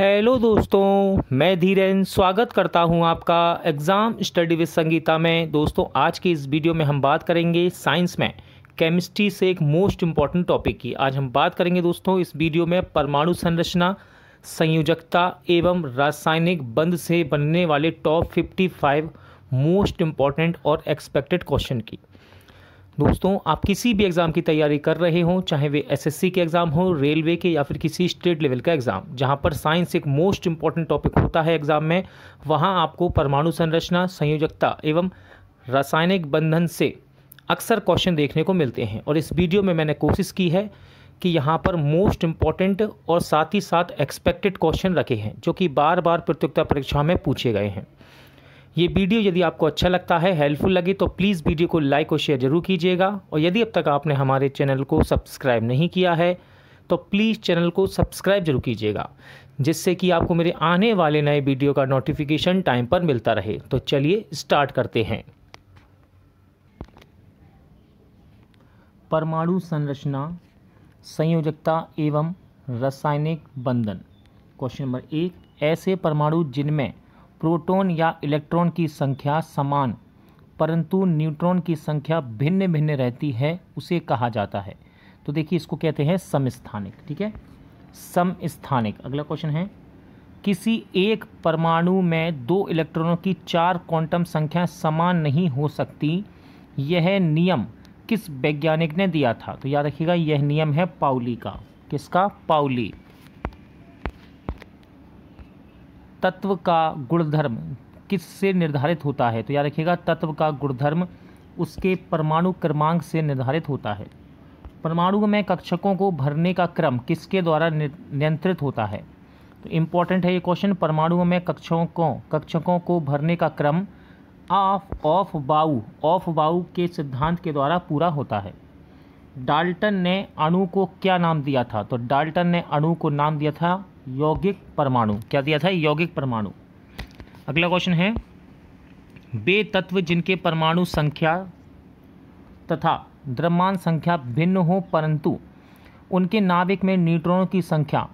hello दोस्तों मैं धीरेन स्वागत करता हूं आपका एग्ज़ाम स्टडी विद संगीता में दोस्तों आज की इस वीडियो में हम बात करेंगे साइंस में केमिस्ट्री से एक मोस्ट इम्पॉर्टेंट टॉपिक की आज हम बात करेंगे दोस्तों इस वीडियो में परमाणु संरचना संयोजकता एवं रासायनिक बंद से बनने वाले टॉप 55 मोस्ट इम्पॉर्टेंट और एक्सपेक्टेड क्वेश्चन की दोस्तों आप किसी भी एग्ज़ाम की तैयारी कर रहे हों चाहे वे एसएससी के एग्ज़ाम हो रेलवे के या फिर किसी स्टेट लेवल का एग्ज़ाम जहां पर साइंस एक मोस्ट इंपॉर्टेंट टॉपिक होता है एग्ज़ाम में वहां आपको परमाणु संरचना संयोजकता एवं रासायनिक बंधन से अक्सर क्वेश्चन देखने को मिलते हैं और इस वीडियो में मैंने कोशिश की है कि यहाँ पर मोस्ट इम्पॉर्टेंट और साथ ही साथ एक्सपेक्टेड क्वेश्चन रखे हैं जो कि बार बार प्रतियोगिता परीक्षा में पूछे गए हैं ये वीडियो यदि आपको अच्छा लगता है हेल्पफुल लगे तो प्लीज़ वीडियो को लाइक और शेयर ज़रूर कीजिएगा और यदि अब तक आपने हमारे चैनल को सब्सक्राइब नहीं किया है तो प्लीज़ चैनल को सब्सक्राइब जरूर कीजिएगा जिससे कि आपको मेरे आने वाले नए वीडियो का नोटिफिकेशन टाइम पर मिलता रहे तो चलिए स्टार्ट करते हैं परमाणु संरचना संयोजकता एवं रासायनिक बंधन क्वेश्चन नंबर एक ऐसे परमाणु जिनमें प्रोटॉन या इलेक्ट्रॉन की संख्या समान परंतु न्यूट्रॉन की संख्या भिन्न भिन्न रहती है उसे कहा जाता है तो देखिए इसको कहते हैं समस्थानिक ठीक है समस्थानिक अगला क्वेश्चन है किसी एक परमाणु में दो इलेक्ट्रॉनों की चार क्वांटम संख्या समान नहीं हो सकती यह नियम किस वैज्ञानिक ने दिया था तो याद रखिएगा यह नियम है पाउली का किसका पाउली तत्व का गुणधर्म किससे निर्धारित होता है तो याद रखिएगा तत्व का गुणधर्म उसके परमाणु क्रमांक से निर्धारित होता है परमाणु में कक्षकों को भरने का क्रम किसके द्वारा नियंत्रित होता है तो इम्पॉर्टेंट है ये क्वेश्चन परमाणु में कक्षों को कक्षकों को भरने का क्रम ऑफ ऑफ बाऊ ऑफ बाऊ के सिद्धांत के द्वारा पूरा होता है डाल्टन ने अणु को क्या नाम दिया था तो डाल्टन ने अणु को नाम दिया था यौगिक परमाणु क्या दिया था यौगिक परमाणु अगला क्वेश्चन है वे तत्व जिनके परमाणु संख्या तथा द्रव्यमान संख्या भिन्न हो परंतु उनके नाभिक में न्यूट्रॉनों की संख्या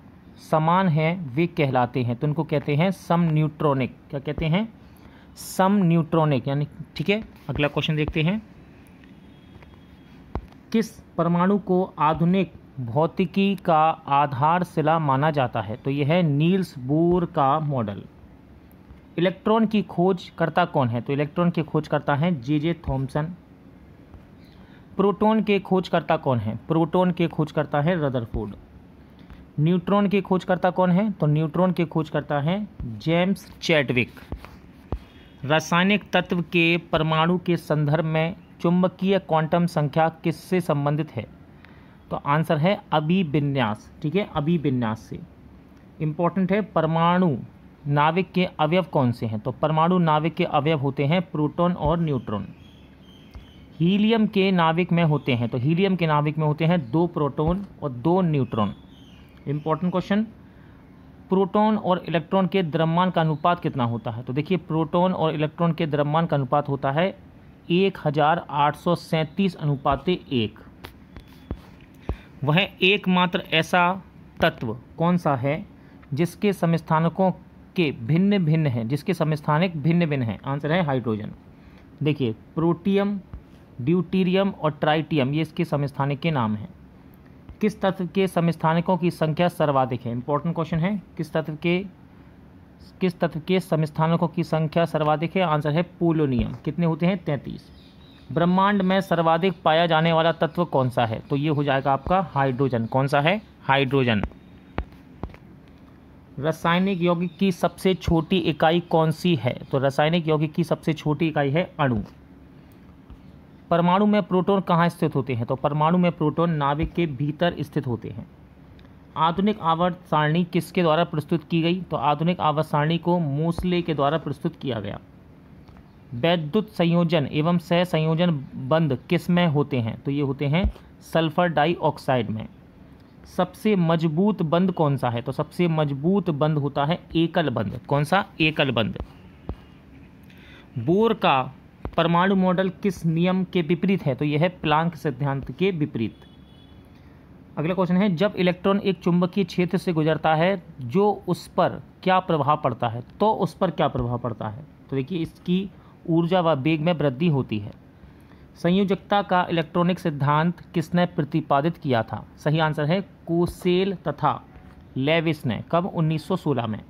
समान है वे कहलाते हैं तो उनको कहते हैं सम न्यूट्रॉनिक क्या कहते हैं सम न्यूट्रॉनिक यानी ठीक है अगला क्वेश्चन देखते हैं किस परमाणु को आधुनिक भौतिकी का आधारशिला माना जाता है तो यह है नील्स बोर का मॉडल इलेक्ट्रॉन की खोज करता कौन है तो इलेक्ट्रॉन की खोज करता है जे जे थॉम्सन प्रोटॉन के खोजकर्ता कौन है प्रोटॉन के खोजकर्ता है रदरफोर्ड न्यूट्रॉन के खोजकर्ता कौन है तो न्यूट्रॉन के खोजकर्ता है जेम्स चैटविक रासायनिक तत्व के परमाणु के संदर्भ में चुंबकीय क्वांटम संख्या किससे संबंधित है तो आंसर है अभिविन्यास ठीक है अभिविन्यास से इंपॉर्टेंट है परमाणु नाविक के अवयव कौन से हैं तो परमाणु नाविक के अवयव होते हैं प्रोटॉन और न्यूट्रॉन हीलियम के नाविक में होते हैं तो हीलियम के नाविक में होते हैं दो प्रोटॉन और दो न्यूट्रॉन इम्पॉर्टेंट क्वेश्चन प्रोटॉन और इलेक्ट्रॉन के द्रव्यमान का अनुपात कितना होता है तो देखिए प्रोटॉन और इलेक्ट्रॉन के द्रव्यमान का अनुपात होता है एक हज़ार आठ सौ सैंतीस अनुपात एक वह एकमात्र ऐसा तत्व कौन सा है जिसके समस्थानकों के भिन्न भिन्न हैं जिसके समस्थानिक भिन्न भिन्न हैं आंसर है हाइड्रोजन देखिए प्रोटियम ड्यूटीरियम और ट्राइटियम ये इसके समस्थानिक के नाम हैं किस तत्व के समस्थानिकों की संख्या सर्वाधिक है इंपॉर्टेंट क्वेश्चन है किस तत्व के किस तत्व के समस्थानकों की संख्या सर्वाधिक है आंसर है पोलोनियम कितने होते हैं तैंतीस ब्रह्मांड में सर्वाधिक पाया जाने वाला तत्व कौन सा है तो ये हो जाएगा आपका हाइड्रोजन कौन सा है हाइड्रोजन रासायनिक यौगिक की सबसे छोटी इकाई कौन सी है तो रासायनिक यौगिक की सबसे छोटी इकाई है अणु परमाणु में प्रोटॉन कहाँ स्थित होते हैं तो परमाणु में प्रोटॉन नाभिक के भीतर स्थित होते हैं आधुनिक आवर्त सारणी किसके द्वारा प्रस्तुत की गई तो आधुनिक आवर्त सारणी को मूसले के द्वारा प्रस्तुत किया गया वैद्युत संयोजन एवं सह संयोजन बंद किस में होते हैं तो ये होते हैं सल्फर डाइऑक्साइड में सबसे मजबूत बंद कौन सा है तो सबसे मजबूत बंद होता है एकल बंद कौन सा एकल बंद बोर का परमाणु मॉडल किस नियम के विपरीत है तो यह है प्लांक सिद्धांत के विपरीत अगला क्वेश्चन है जब इलेक्ट्रॉन एक चुंबकीय क्षेत्र से गुजरता है जो उस पर क्या प्रभाव पड़ता है तो उस पर क्या प्रभाव पड़ता है तो देखिए इसकी ऊर्जा व वेग में वृद्धि होती है संयोजकता का इलेक्ट्रॉनिक सिद्धांत किसने प्रतिपादित किया था सही आंसर है कोसेल तथा लेविस ने कब 1916 में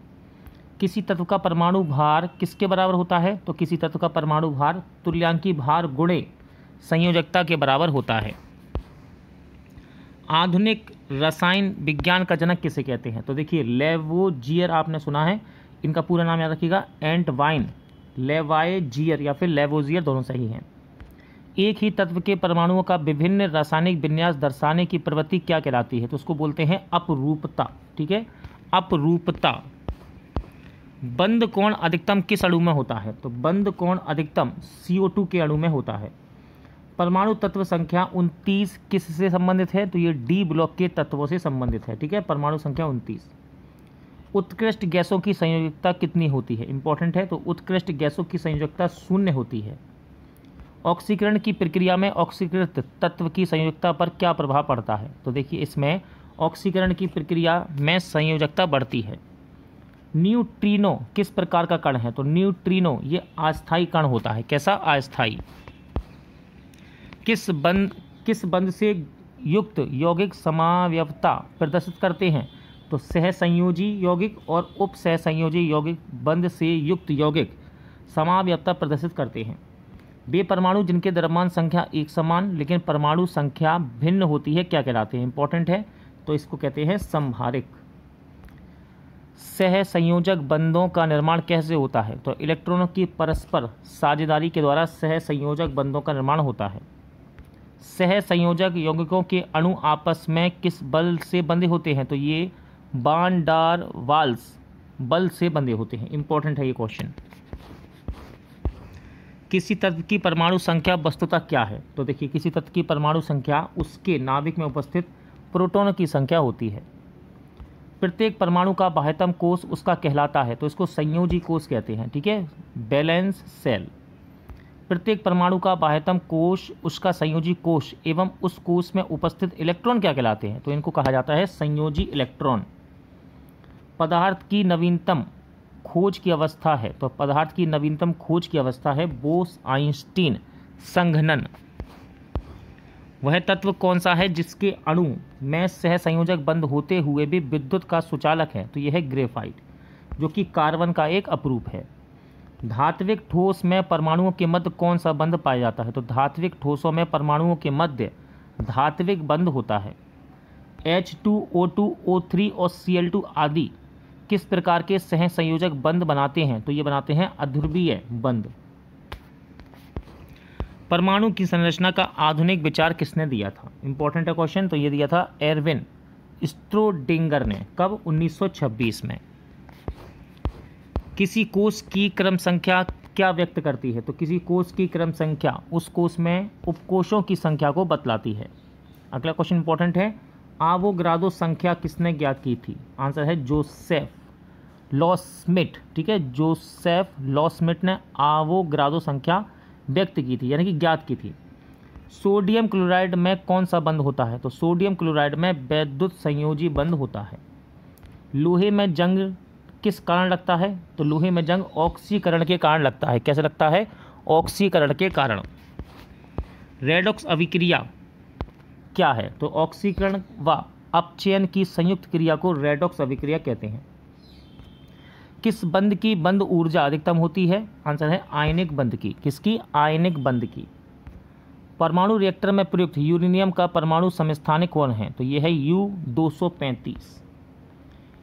किसी तत्व का परमाणु भार किसके बराबर होता है तो किसी तत्व का परमाणु भार तुल्यांकी भार गुणे संयोजकता के बराबर होता है आधुनिक रसायन विज्ञान का जनक किसे कहते हैं तो देखिए लेवोजियर आपने सुना है इनका पूरा नाम याद रखिएगा एंट वाइन लेवाएजियर या फिर लेवोजियर दोनों सही हैं एक ही तत्व के परमाणुओं का विभिन्न रासायनिक विन्यास दर्शाने की प्रवृत्ति क्या कहलाती है तो उसको बोलते हैं अपरूपता ठीक है अपरूपता बंद कोण अधिकतम किस अणु में होता है तो बंद कोण अधिकतम CO2 के अणु में होता है परमाणु तत्व संख्या उनतीस किस से संबंधित है तो ये डी ब्लॉक के तत्वों से संबंधित है ठीक है परमाणु संख्या उनतीस उत्कृष्ट गैसों की संयोजकता कितनी होती है इंपॉर्टेंट है तो उत्कृष्ट गैसों की संयोजकता शून्य होती है ऑक्सीकरण की प्रक्रिया में ऑक्सीकृत तत्व की संयोजकता पर क्या प्रभाव पड़ता है तो देखिए इसमें ऑक्सीकरण की प्रक्रिया में संयोजकता बढ़ती है न्यूट्रीनो किस प्रकार का कण है तो न्यूट्रीनो ये अस्थायी कण होता है कैसा अस्थायी किस बंद किस बंद से युक्त यौगिक समावयवता प्रदर्शित करते हैं तो सहसंयोजी यौगिक और उप सहसंयोजी यौगिक बंद से युक्त यौगिक समावयवता प्रदर्शित करते हैं वे परमाणु जिनके द्रव्यमान संख्या एक समान लेकिन परमाणु संख्या भिन्न होती है क्या कहलाते हैं इंपॉर्टेंट है तो इसको कहते हैं संभारिक सह संयोजक बंधों का निर्माण कैसे होता है तो इलेक्ट्रॉनों की परस्पर साझेदारी के द्वारा सह संयोजक बंधों का निर्माण होता है सह संयोजक यौगिकों के अणु आपस में किस बल से बंधे होते हैं तो ये बांडार वाल्स बल से बंधे होते हैं इंपॉर्टेंट है ये क्वेश्चन किसी तत्व की परमाणु संख्या वस्तुता क्या है तो देखिए किसी तत्व की परमाणु संख्या उसके नाभिक में उपस्थित प्रोटोन की संख्या होती है प्रत्येक परमाणु का बाह्यतम कोष उसका कहलाता है तो इसको संयोजी कोष कहते हैं ठीक है बैलेंस सेल प्रत्येक परमाणु का बाह्यतम कोष उसका संयोजी कोष एवं उस कोष में उपस्थित इलेक्ट्रॉन क्या कहलाते हैं तो इनको कहा जाता है संयोजी इलेक्ट्रॉन पदार्थ की नवीनतम खोज की अवस्था है तो पदार्थ की नवीनतम खोज की अवस्था है बोस आइंस्टीन संघनन वह तत्व कौन सा है जिसके अणु में सह संयोजक बंद होते हुए भी विद्युत का सुचालक है तो यह है ग्रेफाइट जो कि कार्बन का एक अपरूप है धात्विक ठोस में परमाणुओं के मध्य कौन सा बंध पाया जाता है तो धात्विक ठोसों में परमाणुओं के मध्य धात्विक बंध होता है H two O two O three और सी एल टू आदि किस प्रकार के सह संयोजक बंद बनाते हैं तो ये बनाते हैं अध्रुवीय बंद परमाणु की संरचना का आधुनिक विचार किसने दिया था इंपॉर्टेंट क्वेश्चन तो ये दिया था एरविन स्ट्रोडिंगर ने कब 1926 में किसी कोष की क्रम संख्या क्या व्यक्त करती है तो किसी कोष की क्रम संख्या उस कोष में उपकोषों की संख्या को बतलाती है अगला क्वेश्चन इंपॉर्टेंट है आवोग्रादो संख्या किसने ज्ञात की थी आंसर है जोसेफ लॉसमिट ठीक है जोसेफ लॉसमिट ने आवोग्रादो संख्या व्यक्त की थी यानी कि ज्ञात की थी सोडियम क्लोराइड में कौन सा बंद होता है तो सोडियम क्लोराइड में वैद्युत संयोजी बंद होता है लोहे में जंग किस कारण लगता है तो लोहे में जंग ऑक्सीकरण के कारण लगता है कैसे लगता है ऑक्सीकरण के कारण रेडॉक्स अभिक्रिया क्या है तो ऑक्सीकरण व अपचयन की संयुक्त क्रिया को रेडॉक्स अभिक्रिया कहते हैं किस बंद की बंद ऊर्जा अधिकतम होती है आंसर है आयनिक बंद की किसकी आयनिक बंद की परमाणु रिएक्टर में प्रयुक्त यूरेनियम का परमाणु समस्थानिक कौन है तो यह है यू 235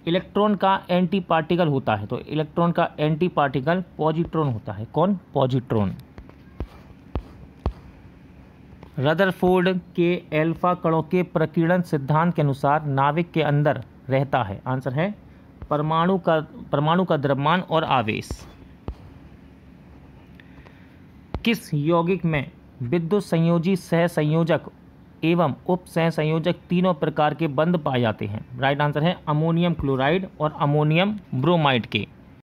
इलेक्ट्रॉन का एंटी पार्टिकल होता है तो इलेक्ट्रॉन का एंटी पार्टिकल पॉजिट्रॉन होता है कौन पॉजिट्रॉन रदरफोर्ड के एल्फा कणों के प्रकीर्णन सिद्धांत के अनुसार नाविक के अंदर रहता है आंसर है परमाणु का परमाणु का द्रव्यमान और आवेश किस यौगिक में विद्युत संयोजी सहसंयोजक एवं उप सहसंयोजक तीनों प्रकार के बंद पाए जाते हैं राइट आंसर है अमोनियम क्लोराइड और अमोनियम ब्रोमाइड के